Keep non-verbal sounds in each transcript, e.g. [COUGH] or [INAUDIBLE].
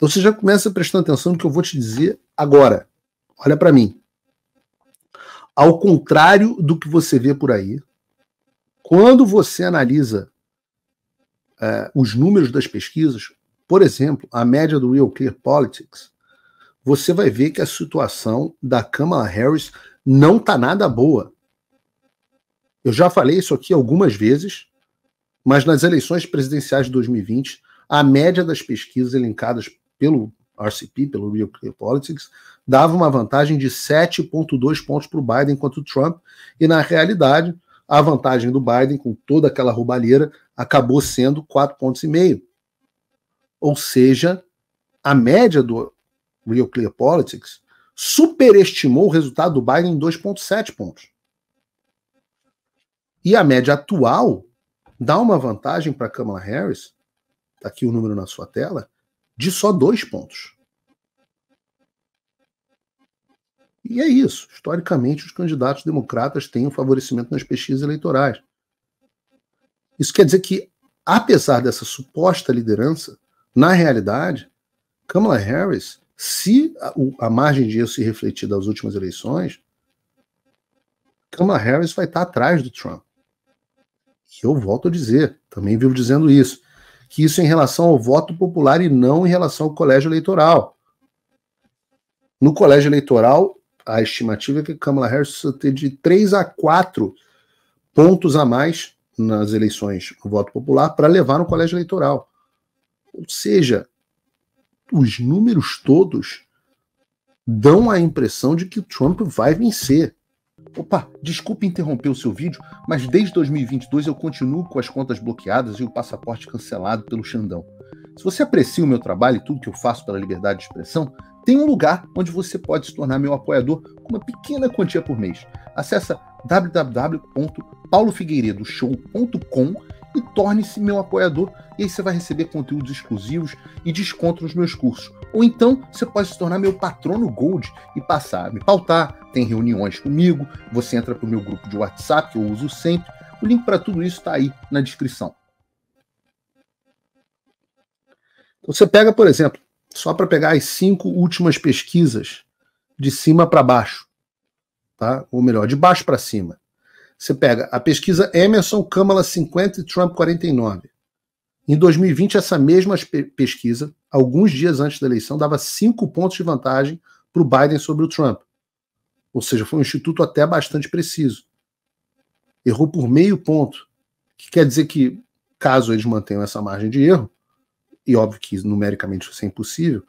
Então você já começa prestando atenção no que eu vou te dizer agora. Olha para mim. Ao contrário do que você vê por aí, quando você analisa é, os números das pesquisas, por exemplo, a média do Real Clear Politics, você vai ver que a situação da Kamala Harris não está nada boa. Eu já falei isso aqui algumas vezes, mas nas eleições presidenciais de 2020, a média das pesquisas elencadas pelo RCP, pelo Real Clear Politics, dava uma vantagem de 7,2 pontos para o Biden contra o Trump, e na realidade, a vantagem do Biden, com toda aquela roubalheira, acabou sendo 4,5 pontos. Ou seja, a média do Real Clear Politics superestimou o resultado do Biden em 2,7 pontos. E a média atual dá uma vantagem para Kamala Harris, está aqui o número na sua tela, de só dois pontos. E é isso. Historicamente, os candidatos democratas têm um favorecimento nas pesquisas eleitorais. Isso quer dizer que, apesar dessa suposta liderança, na realidade, Kamala Harris, se a, a margem de erro se refletir das últimas eleições, Kamala Harris vai estar atrás do Trump. E eu volto a dizer, também vivo dizendo isso que isso em relação ao voto popular e não em relação ao colégio eleitoral. No colégio eleitoral, a estimativa é que Kamala Harris ter de 3 a 4 pontos a mais nas eleições no voto popular para levar no colégio eleitoral. Ou seja, os números todos dão a impressão de que Trump vai vencer. Opa, desculpe interromper o seu vídeo, mas desde 2022 eu continuo com as contas bloqueadas e o passaporte cancelado pelo Xandão. Se você aprecia o meu trabalho e tudo que eu faço pela liberdade de expressão, tem um lugar onde você pode se tornar meu apoiador com uma pequena quantia por mês. Acesse www.paulofigueiredoshow.com e torne-se meu apoiador. E aí você vai receber conteúdos exclusivos e desconto nos meus cursos. Ou então você pode se tornar meu patrono Gold e passar a me pautar. Tem reuniões comigo, você entra para o meu grupo de WhatsApp que eu uso sempre. O link para tudo isso está aí na descrição. Então, você pega, por exemplo, só para pegar as cinco últimas pesquisas de cima para baixo, tá? Ou melhor, de baixo para cima. Você pega a pesquisa Emerson, Câmara 50 e Trump 49. Em 2020, essa mesma pesquisa, alguns dias antes da eleição, dava cinco pontos de vantagem para o Biden sobre o Trump. Ou seja, foi um instituto até bastante preciso. Errou por meio ponto, que quer dizer que, caso eles mantenham essa margem de erro, e óbvio que numericamente isso é impossível,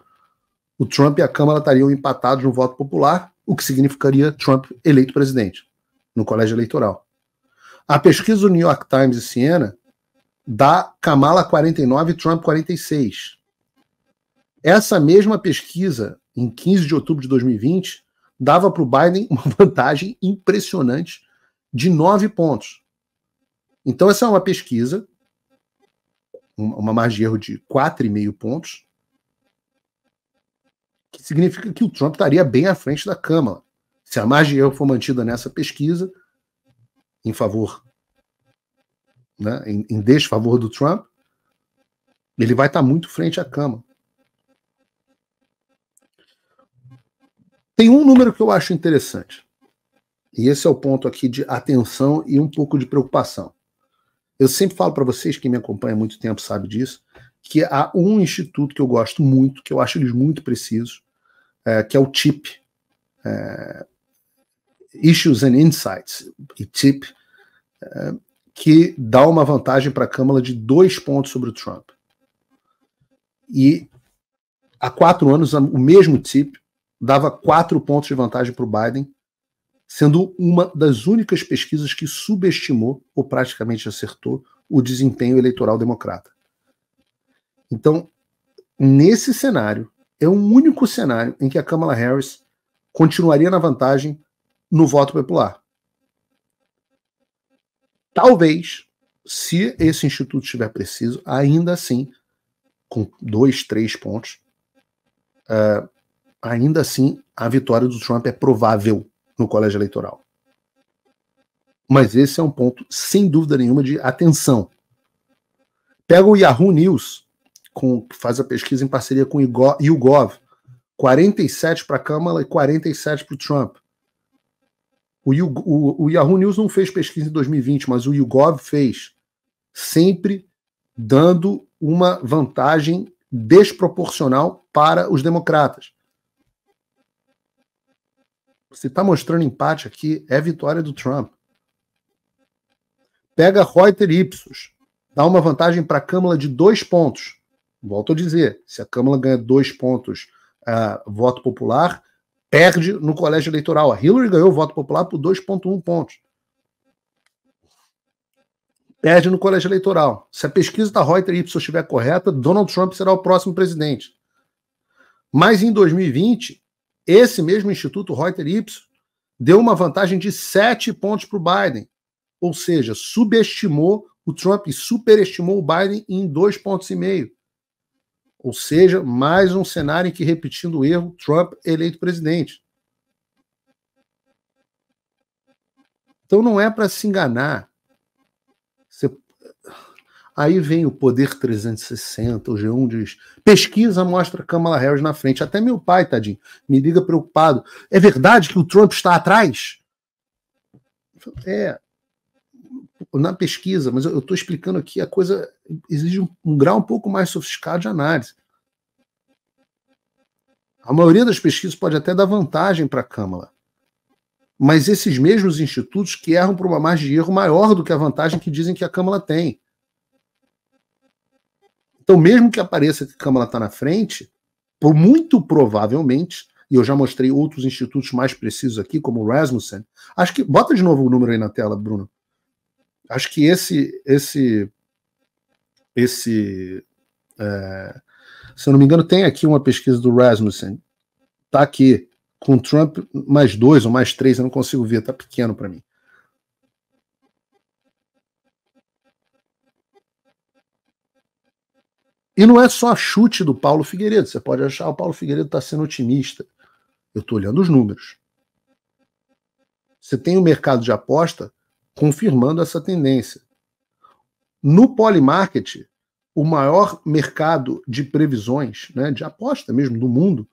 o Trump e a Câmara estariam empatados no voto popular, o que significaria Trump eleito presidente no colégio eleitoral. A pesquisa do New York Times e Siena dá Kamala 49 e Trump 46. Essa mesma pesquisa, em 15 de outubro de 2020, dava para o Biden uma [LAUGHS] vantagem impressionante de 9 pontos. Então, essa é uma pesquisa, uma margem de erro de 4,5 pontos, que significa que o Trump estaria bem à frente da Câmara. Se a margem de erro for mantida nessa pesquisa, em favor, né, em, em desfavor do Trump, ele vai estar muito frente à cama. Tem um número que eu acho interessante. E esse é o ponto aqui de atenção e um pouco de preocupação. Eu sempre falo para vocês, quem me acompanha há muito tempo sabe disso, que há um instituto que eu gosto muito, que eu acho eles muito precisos, é, que é o TIP, é, Issues and Insights, e tip eh, que dá uma vantagem para a Câmara de dois pontos sobre o Trump. E há quatro anos, o mesmo TIP dava quatro pontos de vantagem para o Biden, sendo uma das únicas pesquisas que subestimou ou praticamente acertou o desempenho eleitoral democrata. Então, nesse cenário, é o único cenário em que a Kamala Harris continuaria na vantagem no voto popular. Talvez, se esse instituto estiver preciso, ainda assim, com dois, três pontos, uh, ainda assim a vitória do Trump é provável no colégio eleitoral. Mas esse é um ponto, sem dúvida nenhuma, de atenção. Pega o Yahoo News, com, que faz a pesquisa em parceria com o YouGov, 47 para a Câmara e 47 para o Trump. O, o, o, Yahoo News não fez pesquisa em 2020, mas o YouGov fez, sempre dando uma vantagem desproporcional para os democratas. Você está mostrando empate aqui, é vitória do Trump. Pega Reuters Ipsos, dá uma vantagem para a Câmara de dois pontos. Volto a dizer, se a Câmara ganha dois pontos uh, voto popular, Perde no colégio eleitoral. A Hillary ganhou o voto popular por 2,1 pontos. Perde no colégio eleitoral. Se a pesquisa da Reuters Y estiver correta, Donald Trump será o próximo presidente. Mas em 2020, esse mesmo Instituto Reuters Y deu uma vantagem de 7 pontos para o Biden. Ou seja, subestimou o Trump e superestimou o Biden em 2,5 pontos. Ou seja, mais um cenário em que, repetindo o erro, Trump é eleito presidente. Então não é para se enganar. Você... Aí vem o Poder 360, o G1 diz, pesquisa mostra Kamala Harris na frente. Até meu pai, tadinho, me liga preocupado. É verdade que o Trump está atrás? É, na pesquisa, mas eu estou explicando aqui, a coisa exige um, um grau um pouco mais sofisticado de análise. A maioria das pesquisas pode até dar vantagem para a Câmara. Mas esses mesmos institutos que erram por uma margem de erro maior do que a vantagem que dizem que a Câmara tem. Então, mesmo que apareça que a Câmara está na frente, por muito provavelmente, e eu já mostrei outros institutos mais precisos aqui, como o Rasmussen, acho que. Bota de novo o número aí na tela, Bruno acho que esse esse esse é, se eu não me engano tem aqui uma pesquisa do Rasmussen tá aqui com Trump mais dois ou mais três eu não consigo ver tá pequeno para mim E não é só chute do Paulo Figueiredo. Você pode achar o Paulo Figueiredo está sendo otimista. Eu estou olhando os números. Você tem o mercado de aposta confirmando essa tendência. No polymarket, o maior mercado de previsões, né, de aposta mesmo do mundo,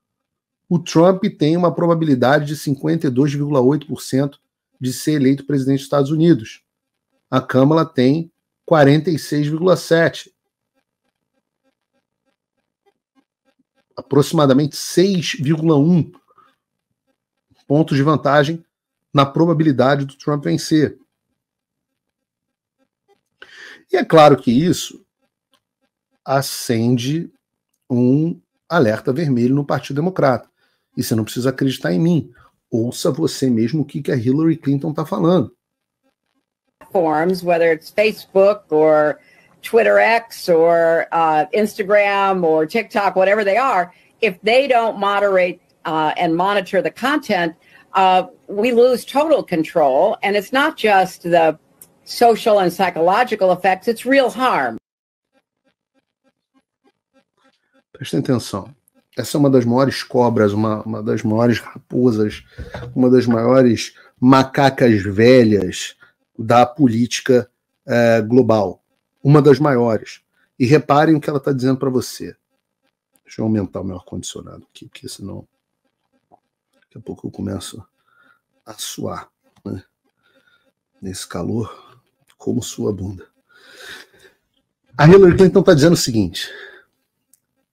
o Trump tem uma probabilidade de 52,8% de ser eleito presidente dos Estados Unidos. A Câmara tem 46,7%. Aproximadamente 6,1 pontos de vantagem na probabilidade do Trump vencer. E é claro que isso acende um alerta vermelho no Partido Democrata. E você não precisa acreditar em mim. Ouça você mesmo o que, a Hillary Clinton está falando. Forms, whether it's Facebook or Twitter X or uh, Instagram or TikTok, whatever they are, if they don't moderate uh, and monitor the content, uh, we lose total control. And it's not just the social and psychological effects, it's real harm. Prestem atenção. Essa é uma das maiores cobras, uma, uma das maiores raposas, uma das maiores macacas velhas da política é, global. Uma das maiores. E reparem o que ela está dizendo para você. Deixa eu aumentar o meu ar-condicionado aqui, porque senão daqui a pouco eu começo a suar. Né? Nesse calor como sua bunda. A Hillary Clinton está dizendo o seguinte: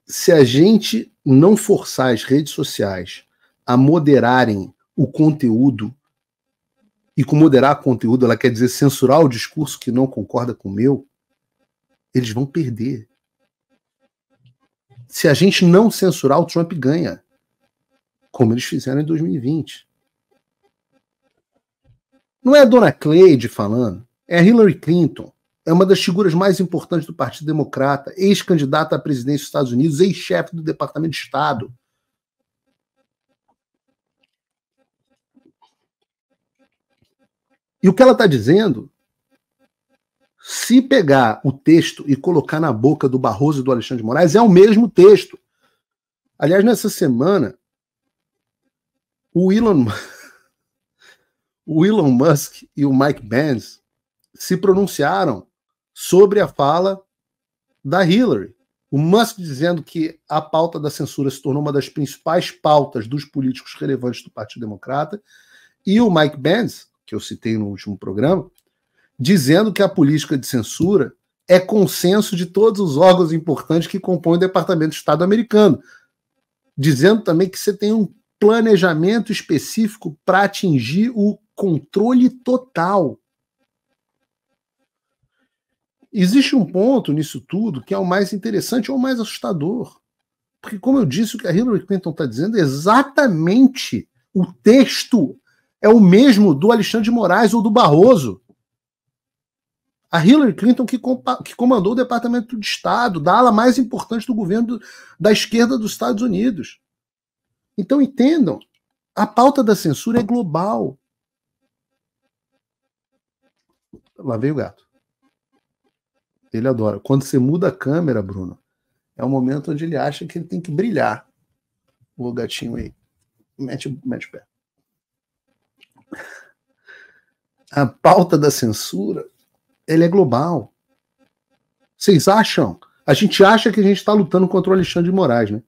se a gente não forçar as redes sociais a moderarem o conteúdo, e com moderar conteúdo ela quer dizer censurar o discurso que não concorda com o meu, eles vão perder. Se a gente não censurar, o Trump ganha, como eles fizeram em 2020. Não é a dona Cleide falando, é Hillary Clinton é uma das figuras mais importantes do Partido Democrata, ex-candidata à presidência dos Estados Unidos, ex-chefe do Departamento de Estado. E o que ela está dizendo, se pegar o texto e colocar na boca do Barroso e do Alexandre de Moraes, é o mesmo texto. Aliás, nessa semana, o Elon, [LAUGHS] o Elon Musk e o Mike Benz se pronunciaram sobre a fala da Hillary. O Musk dizendo que a pauta da censura se tornou uma das principais pautas dos políticos relevantes do Partido Democrata, e o Mike Benz, que eu citei no último programa, dizendo que a política de censura é consenso de todos os órgãos importantes que compõem o Departamento de Estado americano, dizendo também que você tem um planejamento específico para atingir o controle total Existe um ponto nisso tudo que é o mais interessante ou o mais assustador. Porque, como eu disse, o que a Hillary Clinton está dizendo é exatamente o texto é o mesmo do Alexandre de Moraes ou do Barroso. A Hillary Clinton que, que comandou o Departamento de Estado, da ala mais importante do governo do, da esquerda dos Estados Unidos. Então entendam, a pauta da censura é global. Lá veio o gato. Ele adora. Quando você muda a câmera, Bruno, é o momento onde ele acha que ele tem que brilhar. O gatinho aí. Mete, mete o pé. A pauta da censura, ele é global. Vocês acham? A gente acha que a gente está lutando contra o Alexandre de Moraes, né?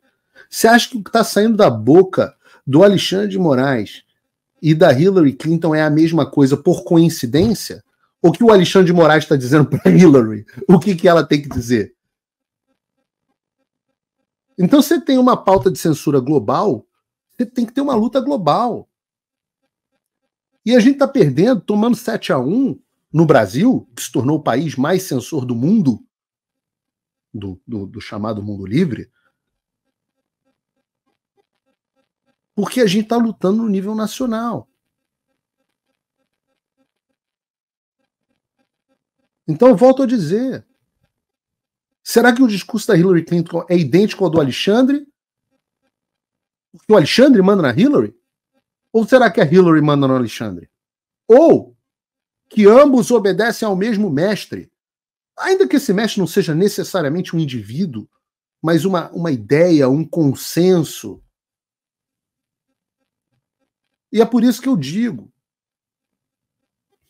Você acha que o que está saindo da boca do Alexandre de Moraes e da Hillary Clinton é a mesma coisa por coincidência? o que o Alexandre de Moraes está dizendo para [LAUGHS] Hillary, o que, que ela tem que dizer. Então você tem uma pauta de censura global, você tem que ter uma luta global. E a gente está perdendo, tomando 7 a 1 no Brasil, que se tornou o país mais censor do mundo, do, do, do chamado mundo livre, porque a gente está lutando no nível nacional. Então, volto a dizer: será que o discurso da Hillary Clinton é idêntico ao do Alexandre? O o Alexandre manda na Hillary? Ou será que a Hillary manda no Alexandre? Ou que ambos obedecem ao mesmo mestre? Ainda que esse mestre não seja necessariamente um indivíduo, mas uma, uma ideia, um consenso. E é por isso que eu digo: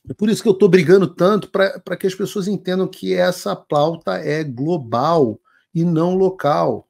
é por isso que eu estou brigando tanto para que as pessoas entendam que essa pauta é global e não local.